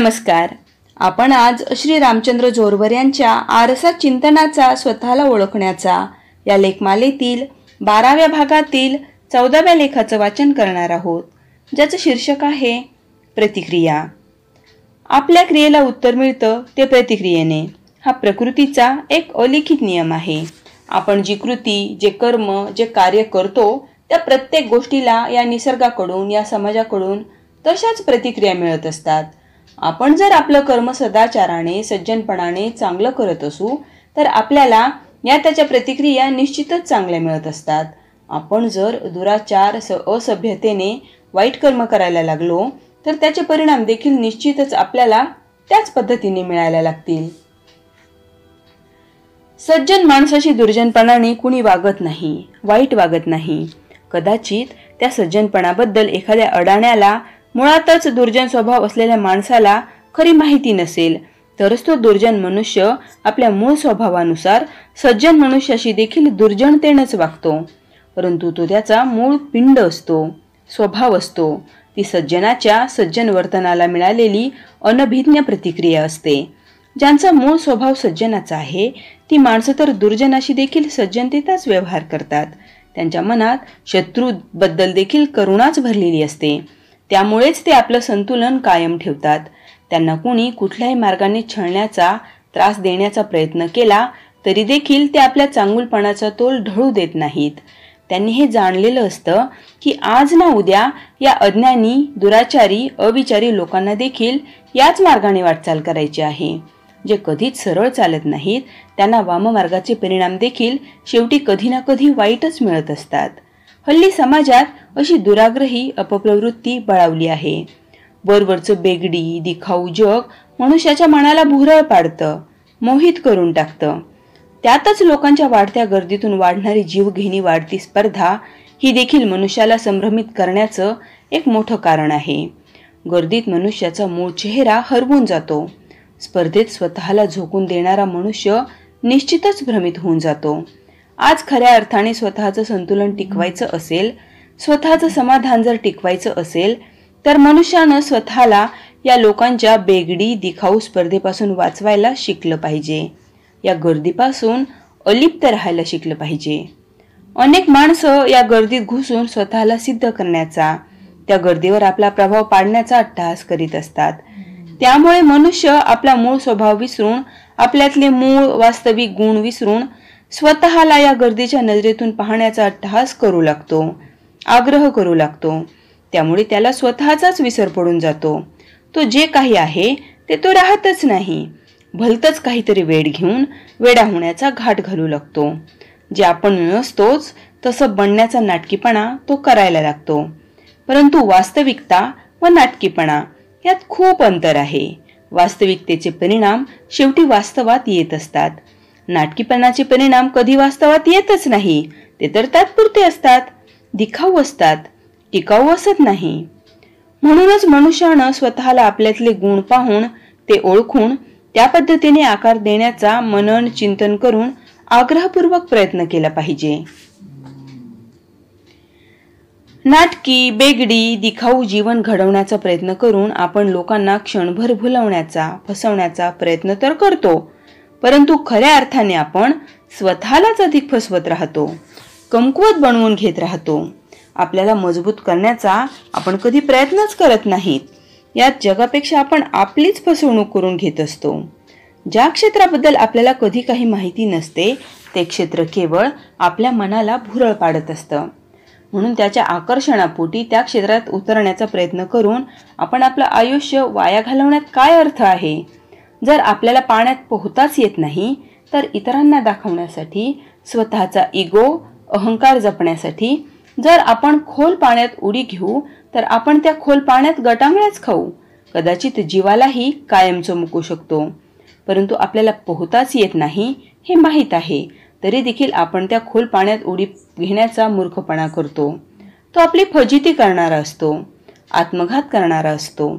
नमस्कार आपण आज श्री रामचंद्र जोरवर यांच्या आरसा चिंतनाचा स्वतःला ओळखण्याचा या लेखमालेतील बाराव्या भागातील चौदाव्या लेखाचं वाचन करणार आहोत ज्याचं शीर्षक आहे प्रतिक्रिया आपल्या क्रियेला उत्तर मिळतं ते प्रतिक्रियेने हा प्रकृतीचा एक अलिखित नियम आहे आपण जी कृती जे कर्म जे कार्य करतो त्या प्रत्येक गोष्टीला या निसर्गाकडून या समाजाकडून तशाच प्रतिक्रिया मिळत असतात आपण जर आपलं कर्म सदाचाराने सज्जनपणाने चांगलं करत असू तर आपल्याला या त्याच्या प्रतिक्रिया निश्चितच चांगल्या मिळत असतात आपण जर दुराचार स असभ्यतेने वाईट कर्म करायला लागलो तर त्याचे परिणाम देखील निश्चितच आपल्याला त्याच पद्धतीने मिळायला लागतील सज्जन माणसाशी दुर्जनपणाने कुणी वागत नाही वाईट वागत नाही कदाचित त्या सज्जनपणाबद्दल एखाद्या अडाण्याला मुळातच दुर्जन स्वभाव असलेल्या माणसाला खरी माहिती नसेल तरच तो दुर्जन मनुष्य आपल्या मूळ स्वभावानुसार सज्जन मनुष्याशी देखील दुर्जनतेनंच वागतो परंतु तो त्याचा मूळ पिंड असतो स्वभाव असतो ती सज्जनाच्या सज्जन वर्तनाला मिळालेली अनभिज्ञ प्रतिक्रिया असते ज्यांचा मूळ स्वभाव सज्जनाचा आहे ती माणसं तर दुर्जनाशी देखील सज्जनतेचाच व्यवहार करतात त्यांच्या मनात शत्रूबद्दल देखील करुणाच भरलेली असते त्यामुळेच ते आपलं संतुलन कायम ठेवतात त्यांना कुणी कुठल्याही मार्गाने छळण्याचा त्रास देण्याचा प्रयत्न केला तरी देखील ते आपल्या चांगुलपणाचा तोल ढळू देत नाहीत त्यांनी हे जाणलेलं असतं की आज ना उद्या या अज्ञानी दुराचारी अविचारी लोकांना देखील याच मार्गाने वाटचाल करायची आहे जे कधीच सरळ चालत नाहीत त्यांना वाममार्गाचे परिणाम देखील शेवटी कधी ना कधी वाईटच मिळत असतात हल्ली समाजात अशी दुराग्रही अपप्रवृत्ती बळावली आहे वरवरचं बेगडी दिखाऊ जग मनुष्याच्या मनाला भुरळ पाडतं मोहित करून टाकतं त्यातच लोकांच्या वाढत्या गर्दीतून वाढणारी जीवघेणी वाढती स्पर्धा ही देखील मनुष्याला संभ्रमित करण्याचं एक मोठं कारण आहे गर्दीत मनुष्याचा मूळ चेहरा हरवून जातो स्पर्धेत स्वतःला झोकून देणारा मनुष्य निश्चितच भ्रमित होऊन जातो आज खऱ्या अर्थाने स्वतःचं संतुलन टिकवायचं असेल स्वतःचं समाधान जर टिकवायचं असेल तर मनुष्यानं स्वतःला या लोकांच्या बेगडी दिखाऊ स्पर्धेपासून वाचवायला शिकलं पाहिजे या गर्दीपासून अलिप्त राहायला शिकलं पाहिजे अनेक माणसं या गर्दीत घुसून स्वतःला सिद्ध करण्याचा त्या गर्दीवर आपला प्रभाव पाडण्याचा अट्टहास करीत असतात त्यामुळे मनुष्य आपला मूळ स्वभाव विसरून आपल्यातले मूळ वास्तविक गुण विसरून स्वतःला या गर्दीच्या नजरेतून पाहण्याचा अट्टहास करू लागतो आग्रह करू लागतो त्यामुळे त्याला स्वतःचाच विसर पडून जातो तो जे काही आहे ते तो राहतच नाही भलतच काहीतरी वेड घेऊन वेडा होण्याचा घाट घालू लागतो जे आपण नसतोच तसं बनण्याचा नाटकीपणा तो करायला लागतो परंतु वास्तविकता व नाटकीपणा यात खूप अंतर आहे वास्तविकतेचे परिणाम शेवटी वास्तवात येत असतात नाटकीपणाचे परिणाम कधी वास्तवात येतच नाही ते तर तात्पुरते असतात दिखाऊ असतात टिकाऊ असत नाही म्हणूनच मनुष्यानं स्वतःला आपल्यातले गुण पाहून ते ओळखून त्या पद्धतीने आकार देण्याचा मनन चिंतन करून आग्रहपूर्वक प्रयत्न केला पाहिजे नाटकी बेगडी दिखाऊ जीवन घडवण्याचा प्रयत्न करून आपण लोकांना क्षणभर भुलवण्याचा फसवण्याचा प्रयत्न तर करतो परंतु खऱ्या अर्थाने आपण स्वतःलाच अधिक फसवत राहतो कमकुवत बनवून घेत राहतो आपल्याला मजबूत करण्याचा आपण कधी प्रयत्नच करत नाहीत यात जगापेक्षा आपण आपलीच फसवणूक करून घेत असतो ज्या क्षेत्राबद्दल आपल्याला कधी काही माहिती नसते ते क्षेत्र केवळ आपल्या मनाला भुरळ पाडत असतं म्हणून त्याच्या आकर्षणापोटी त्या क्षेत्रात उतरण्याचा प्रयत्न करून आपण आपलं आयुष्य वाया घालवण्यात काय अर्थ आहे जर आपल्याला पाण्यात पोहताच येत नाही तर इतरांना दाखवण्यासाठी स्वतःचा इगो अहंकार जपण्यासाठी जर आपण खोल पाण्यात उडी घेऊ तर आपण त्या खोल पाण्यात गटांगळ्याच खाऊ कदाचित जीवालाही कायम चमकू शकतो परंतु आपल्याला पोहताच येत नाही हे माहीत आहे तरी देखील आपण त्या खोल पाण्यात उडी घेण्याचा मूर्खपणा करतो तो आपली फजिती करणारा असतो आत्मघात करणारा असतो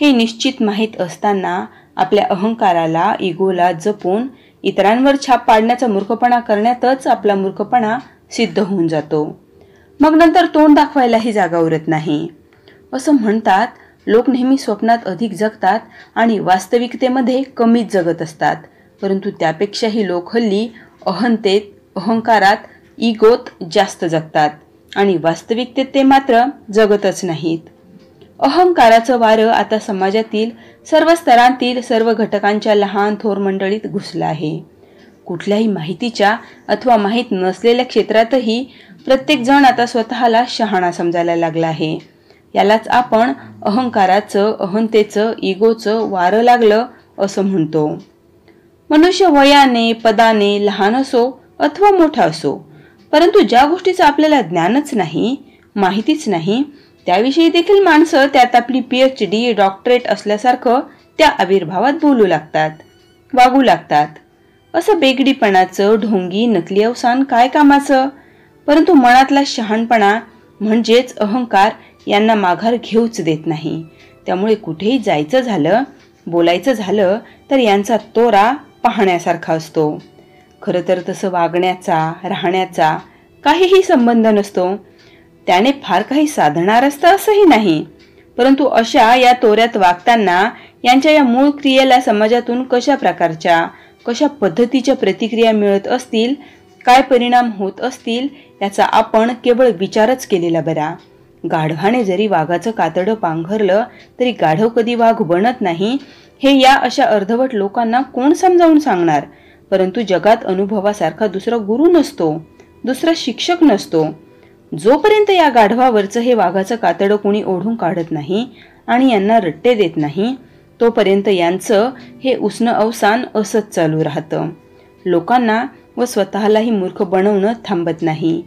हे निश्चित माहीत असताना आपल्या अहंकाराला इगोला जपून इतरांवर छाप पाडण्याचा मूर्खपणा करण्यातच आपला मूर्खपणा सिद्ध होऊन जातो मग नंतर तोंड दाखवायलाही जागा उरत नाही असं म्हणतात लोक नेहमी स्वप्नात अधिक जगतात आणि वास्तविकतेमध्ये कमीच जगत असतात परंतु त्यापेक्षाही लोक हल्ली अहंतेत अहंकारात इगोत जास्त जगतात आणि वास्तविकतेत ते मात्र जगतच नाहीत अहंकाराचं वारं आता समाजातील सर्व स्तरांतील सर्व घटकांच्या लहान थोर मंडळीत घुसलं आहे कुठल्याही माहितीच्या अथवा माहीत नसलेल्या क्षेत्रातही प्रत्येकजण आता स्वतःला शहाणा समजायला लागला आहे यालाच आपण अहंकाराचं अहंतेचं इगोचं वारं लागलं असं म्हणतो मनुष्य वयाने पदाने लहान असो अथवा मोठा असो परंतु ज्या गोष्टीचं आपल्याला ज्ञानच नाही माहितीच नाही त्याविषयी देखील माणसं त्यात आपली एच डी डॉक्टरेट असल्यासारखं त्या आविर्भावात बोलू लागतात वागू लागतात असं बेगडीपणाचं ढोंगी नकली अवसान काय कामाचं परंतु मनातला शहाणपणा म्हणजेच अहंकार यांना माघार घेऊच देत नाही त्यामुळे कुठेही जायचं झालं बोलायचं झालं तर यांचा तोरा पाहण्यासारखा असतो खरं तर तसं वागण्याचा राहण्याचा काहीही संबंध नसतो त्याने फार काही साधणार असतं असंही नाही परंतु अशा या तोऱ्यात वागताना यांच्या या मूळ क्रियेला समाजातून कशा प्रकारच्या कशा पद्धतीच्या प्रतिक्रिया मिळत असतील काय परिणाम होत असतील याचा आपण केवळ विचारच केलेला बरा गाढवाने जरी वाघाचं कातडं पांघरलं तरी गाढव कधी वाघ बनत नाही हे या अशा अर्धवट लोकांना कोण समजावून सांगणार परंतु जगात अनुभवासारखा दुसरा गुरु नसतो दुसरा शिक्षक नसतो जोपर्यंत या गाढवावरचं हे वाघाचं कातडं कुणी ओढून काढत नाही आणि यांना रट्टे देत नाही तोपर्यंत यांचं हे उष्ण अवसान असंच चालू राहतं लोकांना व स्वतःलाही मूर्ख बनवणं थांबत नाही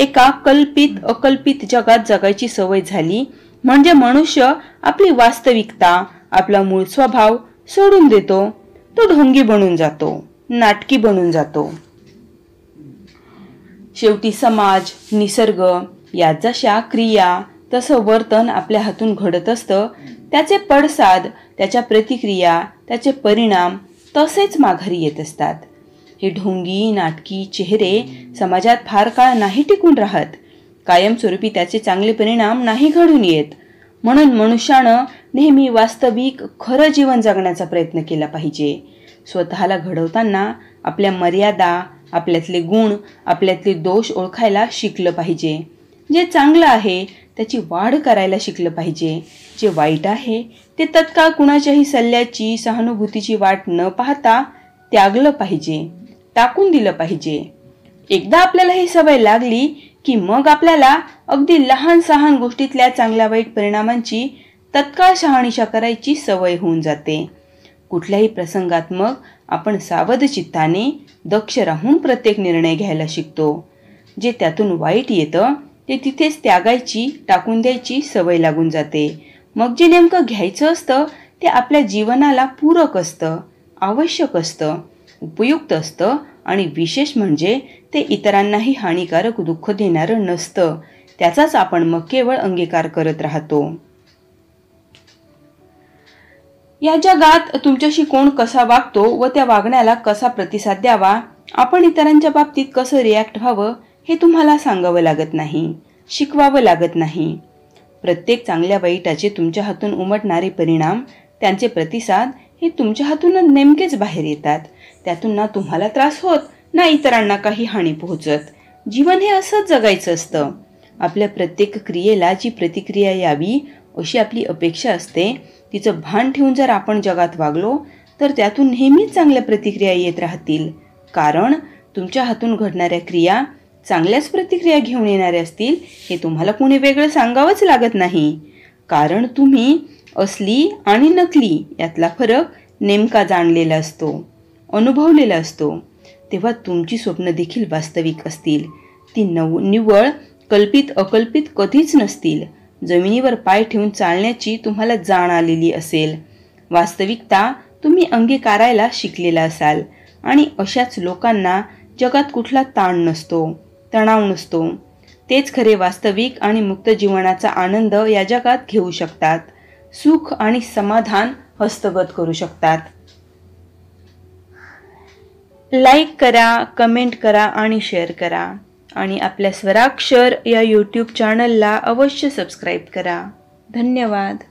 एका कल्पित अकल्पित जगात जगायची सवय झाली म्हणजे मनुष्य आपली वास्तविकता आपला मूळ स्वभाव सोडून देतो तो ढोंगी बनून जातो नाटकी बनून जातो शेवटी समाज निसर्ग या जशा क्रिया तसं वर्तन आपल्या हातून घडत असतं त्याचे पडसाद त्याच्या प्रतिक्रिया त्याचे परिणाम तसेच माघारी येत असतात हे ढोंगी नाटकी चेहरे समाजात फार काळ नाही टिकून राहत कायमस्वरूपी त्याचे चांगले परिणाम नाही घडून येत म्हणून मनुष्यानं नेहमी वास्तविक खरं जीवन जगण्याचा प्रयत्न केला पाहिजे स्वतःला घडवताना आपल्या मर्यादा आपल्यातले गुण आपल्यातले दोष ओळखायला शिकलं पाहिजे जे चांगलं आहे त्याची वाढ करायला शिकलं पाहिजे जे वाईट आहे ते तत्काळ कुणाच्याही सल्ल्याची सहानुभूतीची वाट न पाहता त्यागलं पाहिजे टाकून दिलं पाहिजे एकदा आपल्याला ही सवय लागली की मग आपल्याला अगदी लहान सहान गोष्टीतल्या चांगल्या वाईट परिणामांची तत्काळ शहानिशा करायची सवय होऊन जाते कुठल्याही प्रसंगात मग आपण सावध चित्ताने दक्ष राहून प्रत्येक निर्णय घ्यायला शिकतो जे त्यातून वाईट येतं ते तिथेच त्यागायची टाकून द्यायची सवय लागून जाते मग जे नेमकं घ्यायचं असतं ते आपल्या जीवनाला पूरक असतं आवश्यक असतं उपयुक्त असतं आणि विशेष म्हणजे ते इतरांनाही हानिकारक दुःख देणारं नसतं त्याचाच आपण मग केवळ अंगीकार करत राहतो या जगात तुमच्याशी कोण कसा वागतो व त्या वागण्याला कसा प्रतिसाद द्यावा आपण इतरांच्या बाबतीत कसं रिॲक्ट व्हावं हे तुम्हाला सांगावं लागत नाही शिकवावं लागत नाही प्रत्येक चांगल्या वाईटाचे तुमच्या हातून उमटणारे परिणाम त्यांचे प्रतिसाद हे तुमच्या हातूनच नेमकेच बाहेर येतात त्यातून ना तुम्हाला त्रास होत ना इतरांना काही हानी पोहोचत जीवन हे असंच जगायचं असतं आपल्या प्रत्येक क्रियेला जी प्रतिक्रिया यावी अशी आपली अपेक्षा असते तिचं भान ठेवून जर आपण जगात वागलो तर त्यातून नेहमीच चांगल्या प्रतिक्रिया येत राहतील कारण तुमच्या हातून घडणाऱ्या क्रिया चांगल्याच प्रतिक्रिया घेऊन येणाऱ्या असतील हे तुम्हाला कोणी वेगळं सांगावंच लागत नाही कारण तुम्ही असली आणि नकली यातला फरक नेमका जाणलेला असतो अनुभवलेला असतो तेव्हा तुमची स्वप्न देखील वास्तविक असतील ती नव निव्वळ कल्पित अकल्पित कधीच नसतील जमिनीवर पाय ठेवून चालण्याची तुम्हाला जाण आलेली असेल वास्तविकता तुम्ही अंगीकारायला शिकलेला असाल आणि अशाच लोकांना जगात कुठला ताण नसतो तणाव नसतो तेच खरे वास्तविक आणि मुक्त जीवनाचा आनंद या जगात घेऊ शकतात सुख आणि समाधान हस्तगत करू शकतात लाईक करा कमेंट करा आणि शेअर करा आणि आपल्या स्वराक्षर या यूट्यूब चॅनलला अवश्य सबस्क्राईब करा धन्यवाद